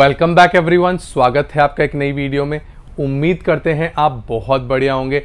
welcome back everyone स्वागत है आपका एक नई वीडियो में उम्मीद करते हैं आप बहुत बढ़िया होंगे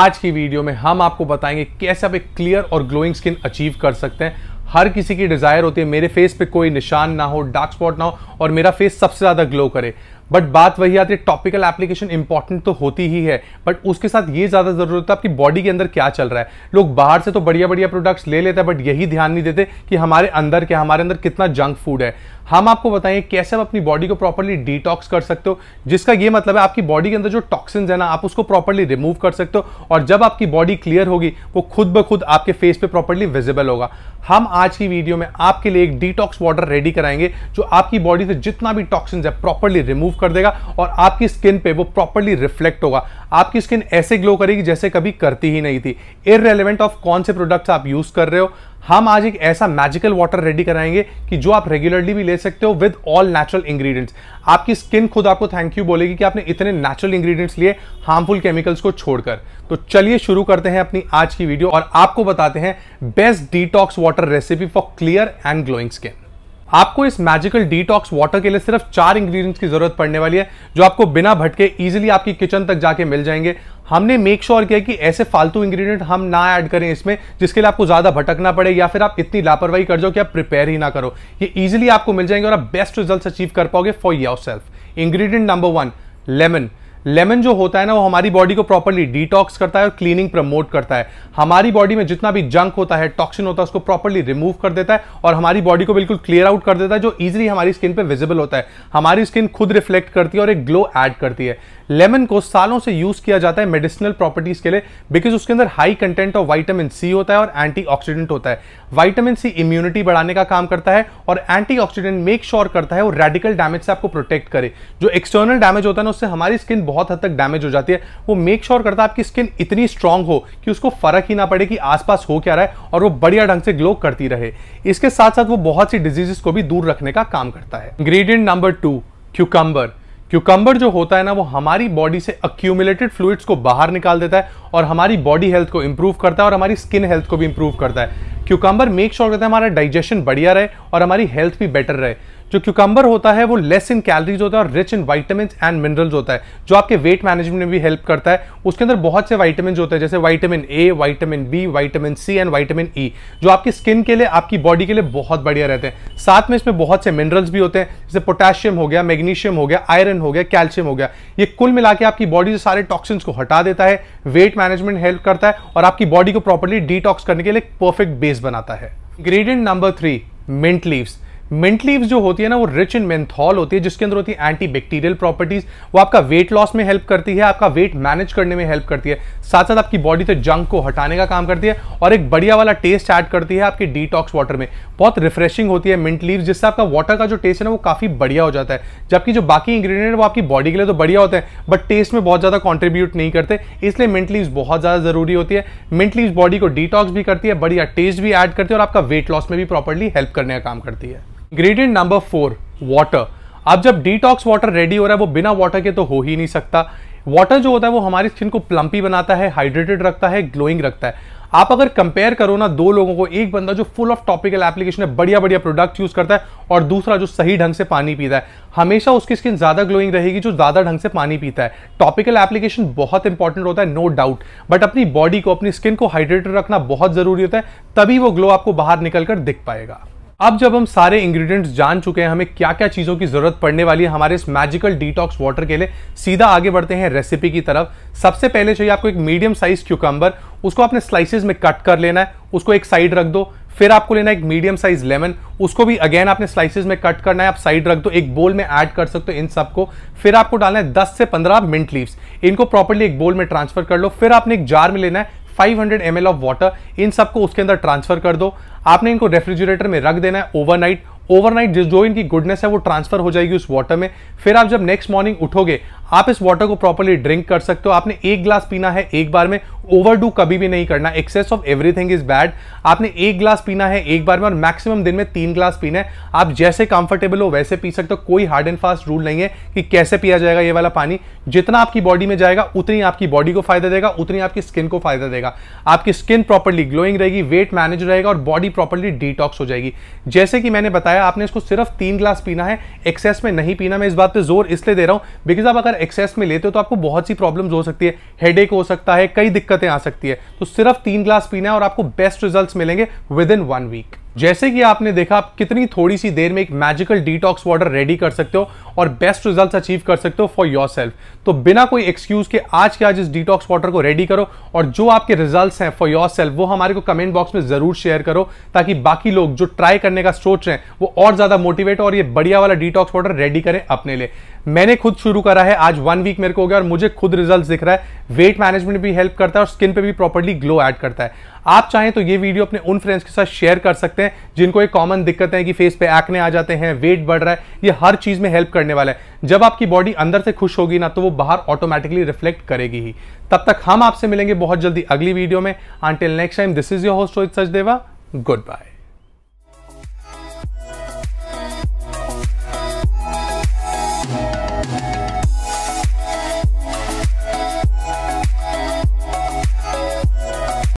आज की वीडियो में हम आपको बताएंगे कैसे आप एक क्लियर और ग्लोइंग स्किन अचीव कर सकते हैं हर किसी की डिज़ायर होती है मेरे फेस पे कोई निशान ना हो डार्क स्पॉट ना हो और मेरा फेस सबसे ज़्यादा ग्लो करे बट बात वही आती है टॉपिकल एप्लीकेशन इंपॉर्टेंट तो होती ही है बट उसके साथ ये ज़्यादा ज़रूरत है आपकी बॉडी के अंदर क्या चल रहा है लोग बाहर से तो बढ़िया बढ़िया प्रोडक्ट्स ले लेते हैं बट यही ध्यान नहीं देते कि हमारे अंदर क्या हमारे अंदर कितना जंक फूड है हम आपको बताएं कैसे आप अपनी बॉडी को प्रॉपरली डिटॉक्स कर सकते हो जिसका ये मतलब है आपकी बॉडी के अंदर जो टॉक्सिन है ना आप उसको प्रॉपरली रिमूव कर सकते हो और जब आपकी बॉडी क्लियर होगी वो खुद ब खुद आपके फेस पे प्रॉपरली विजिबल होगा हम आज की वीडियो में आपके लिए एक डिटॉक्स वाटर रेडी कराएंगे जो आपकी बॉडी से जितना भी टॉक्सिन्स है प्रॉपरली रिमूव कर देगा और आपकी स्किन पे वो प्रॉपरली रिफ्लेक्ट होगा आपकी स्किन ऐसे ग्लो करेगी जैसे कभी करती ही नहीं थी इरेलीवेंट ऑफ कौन से प्रोडक्ट्स आप यूज़ कर रहे हो हम आज एक ऐसा मैजिकल वाटर रेडी कराएंगे कि जो आप रेगुलरली भी ले सकते हो विद ऑल नेचुरल इंग्रेडिएंट्स आपकी स्किन खुद आपको थैंक यू बोलेगी कि आपने इतने नेचुरल इंग्रेडिएंट्स लिए हार्मफुल केमिकल्स को छोड़कर तो चलिए शुरू करते हैं अपनी आज की वीडियो और आपको बताते हैं best detox water recipe for clear and glowing skin आपको इस मैजिकल डिटॉक्स वाटर के लिए सिर्फ चार इंग्रेडिएंट्स की जरूरत पड़ने वाली है जो आपको बिना भटके इजीली आपकी किचन तक जाके मिल जाएंगे हमने मेक श्योर किया कि ऐसे फालतू इंग्रेडिएंट हम ना ऐड करें इसमें जिसके लिए आपको ज्यादा भटकना पड़े या फिर आप इतनी लापरवाही कर जाओ कि आप प्रिपेयर ही ना करो ये इजीली आपको मिल जाएंगे और आप बेस्ट रिजल्ट अचीव कर पाओगे for yourself ingredient number one lemon lemon जो होता है ना वो हमारी बॉडी को प्रॉपरली डिटॉक्स करता है और क्लीनिंग प्रमोट करता है हमारी बॉडी में जितना भी जंक होता है टॉक्सिन होता है उसको प्रॉपरली रिमूव कर देता है और हमारी बॉडी को बिल्कुल क्लियर आउट कर देता है जो इजिली हमारी स्किन पर विजिबल होता है हमारी स्किन खुद रिफ्लेक्ट करती है और एक ग्लो एड करती है लेमन को सालों से यूज किया जाता है मेडिसिनल प्रॉपर्टीज के लिए बिकॉज उसके अंदर high content of vitamin C होता है और एंटीऑक्सीडेंट होता है वाइटामिन सी इम्यूनिटी बढ़ाने का काम करता है और एंटीऑक्सीडेंट मेक श्योर करता है वो रेडिकल डैमेज से आपको प्रोटेक्ट करे जो एक्सटर्नल डैमेज होता है ना उससे हमारी स्किन बहुत बहुत हद तक डैमेज हो जाती है वो मेक श्योर sure करता है आपकी स्किन इतनी स्ट्रांग हो कि उसको फर्क ही ना पड़े कि आसपास हो क्या रहा है और वो बढ़िया ढंग से ग्लो करती रहे इसके साथ साथ वो बहुत सी डिजीजेस को भी दूर रखने का काम करता है ingredient number two cucumber cucumber जो होता है ना वो हमारी बॉडी से अक्यूमुलेटेड फ्लूड्स को बाहर निकाल देता है और हमारी बॉडी हेल्थ को इंप्रूव करता है और हमारी स्किन हेल्थ को भी इंप्रूव करता है क्यूकम्बर मेक श्योर करता है हमारा डाइजेशन बढ़िया रहे और हमारी हेल्थ भी बेटर रहे जो क्यूकम्बर होता है वो लेस इन कैलरीज होता है और rich in vitamin and minerals होता है जो आपके वेट मैनेजमेंट में भी हेल्प करता है उसके अंदर बहुत से वाइटामिन होते हैं जैसे vitamin A vitamin B vitamin C and vitamin E जो आपकी स्किन के लिए आपकी बॉडी के लिए बहुत बढ़िया रहते हैं साथ में इसमें बहुत से मिनरल्स भी होते हैं जैसे पोटेशियम हो गया मैग्नीशियम हो गया आयरन हो गया कैल्शियम हो गया ये कुल मिला के आपकी बॉडी से सारे टॉक्सिन को हटा देता है वेट मैनेजमेंट हेल्प करता है और आपकी बॉडी को प्रॉपरली डिटॉक्स करने के लिए परफेक्ट बेस बनाता है ingredient number three mint leaves mint leaves जो होती है ना वो रिच इन मेंथॉल होती है जिसके अंदर होती है एंटी बैक्टीरियल प्रॉपर्टीज वो आपका वेट लॉस में हेल्प करती है आपका वेट मैनेज करने में हेल्प करती है साथ साथ आपकी बॉडी से जंक को हटाने का काम करती है और एक बढ़िया वाला टेस्ट ऐड करती है आपके डिटॉक्स वाटर में बहुत रिफ्रेशिंग होती है मिंट लीव जिससे आपका वाटर का जो टेस्ट है ना वो काफी बढ़िया हो जाता है जबकि जो बाकी इंग्रीडियंट वो आपकी बॉडी के लिए तो बढ़िया होते हैं बट टेस्ट में बहुत ज्यादा कॉन्ट्रीब्यूट नहीं करते इसलिए मिंट लीव बहुत ज्यादा जरूरी होती है मिंट लीव बॉडी को डिटॉक्स भी करती है बढ़िया टेस्ट भी ऐड करती है और आपका वेट लॉस में भी प्रॉपरली हेल्प करने का काम करती है ग्रेडियंट नंबर फोर वाटर अब जब डिटॉक्स वाटर रेडी हो रहा है वो बिना वाटर के तो हो ही नहीं सकता वाटर जो होता है वो हमारी स्किन को प्लम्पी बनाता है हाइड्रेटेड रखता है ग्लोइंग रखता है आप अगर कंपेयर करो ना दो लोगों को एक बंदा जो फुल ऑफ टॉपिकल एप्लीकेशन है बढ़िया बढ़िया प्रोडक्ट यूज करता है और दूसरा जो सही ढंग से पानी पीता है हमेशा उसकी स्किन ज्यादा ग्लोइंग रहेगी जो ज्यादा ढंग से पानी पीता है टॉपिकल एप्लीकेशन बहुत इंपॉर्टेंट होता है नो डाउट बट अपनी बॉडी को अपनी स्किन को हाइड्रेटेड रखना बहुत जरूरी होता है तभी वो ग्लो आपको बाहर निकल कर दिख पाएगा अब जब हम सारे इंग्रेडिएंट्स जान चुके हैं हमें क्या क्या चीज़ों की ज़रूरत पड़ने वाली है हमारे इस मैजिकल डिटॉक्स वाटर के लिए सीधा आगे बढ़ते हैं रेसिपी की तरफ सबसे पहले चाहिए आपको एक मीडियम साइज क्यूकम्बर उसको आपने स्लाइसिस में कट कर लेना है उसको एक साइड रख दो फिर आपको लेना है एक मीडियम साइज लेमन उसको भी अगेन आपने स्लाइसिस में कट करना है आप साइड रख दो एक बोल में ऐड कर सकते हो इन सबको फिर आपको डालना है 10 से 15 मिंट लीव्स इनको प्रॉपरली एक बोल में ट्रांसफर कर लो फिर आपने एक जार में लेना है 500 ml ऑफ वाटर इन सबको उसके अंदर ट्रांसफर कर दो आपने इनको रेफ्रिजरेटर में रख देना है ओवरनाइट ओवरनाइट जो इनकी गुडनेस है वो ट्रांसफर हो जाएगी उस वाटर में फिर आप जब नेक्स्ट मॉर्निंग उठोगे आप इस वाटर को प्रॉपरली ड्रिंक कर सकते हो आपने एक ग्लास पीना है एक बार में ओवरडू कभी भी नहीं करना excess of everything is bad आपने एक ग्लास पीना है एक बार में और मैक्सिमम दिन में तीन ग्लास पीना है आप जैसे कंफर्टेबल हो वैसे पी सकते हो कोई हार्ड एंड फास्ट रूल नहीं है कि कैसे पिया जाएगा ये वाला पानी जितना आपकी बॉडी में जाएगा उतनी आपकी बॉडी को फायदा देगा उतनी आपकी स्किन को फायदा देगा आपकी स्किन प्रॉपरली ग्लोइंग रहेगी वेट मैनेज रहेगा और बॉडी प्रॉपरली डिटॉक्स हो जाएगी जैसे कि मैंने बताया आपने इसको सिर्फ तीन ग्लास पीना है एक्सेस में नहीं पीना मैं इस बात पर जोर इसलिए दे रहा हूं बिकॉज आप अगर एक्सेस में लेते हो तो आपको बहुत सी प्रॉब्लम्स हो सकती है हेड हो सकता है कई दिक्कतें आ सकती है तो सिर्फ तीन ग्लास पीना है और आपको बेस्ट रिजल्ट मिलेंगे विद इन वन वीक जैसे कि आपने देखा आप कितनी थोड़ी सी देर में एक मैजिकल डिटॉक्स वाटर रेडी कर सकते हो और बेस्ट रिजल्ट अचीव कर सकते हो फॉर योर सेल्फ तो बिना कोई एक्सक्यूज के आज के आज इस डिटॉक्स वाटर को रेडी करो और जो आपके रिजल्ट हैं फॉर योरसेल्फ वो हमारे को कमेंट बॉक्स में जरूर शेयर करो ताकि बाकी लोग जो ट्राई करने का सोच रहे हैं वो और ज्यादा मोटिवेट और ये बढ़िया वाला डिटॉक्स वाटर रेडी करें अपने लिए मैंने खुद शुरू करा है आज वन वीक मेरे को हो गया और मुझे खुद रिजल्ट दिख रहा है वेट मैनेजमेंट भी हेल्प करता है और स्किन पर भी प्रॉपरली ग्लो एड करता है आप चाहें तो ये वीडियो अपने उन फ्रेंड्स के साथ शेयर कर सकते हैं जिनको एक कॉमन दिक्कत है कि फेस पे एक्ने आ जाते हैं वेट बढ़ रहा है ये हर चीज़ में हेल्प करने वाला है जब आपकी बॉडी अंदर से खुश होगी ना तो वो बाहर ऑटोमेटिकली रिफ्लेक्ट करेगी ही तब तक हम आपसे मिलेंगे बहुत जल्दी अगली वीडियो में until next time this is your host Rohit Sachdeva good bye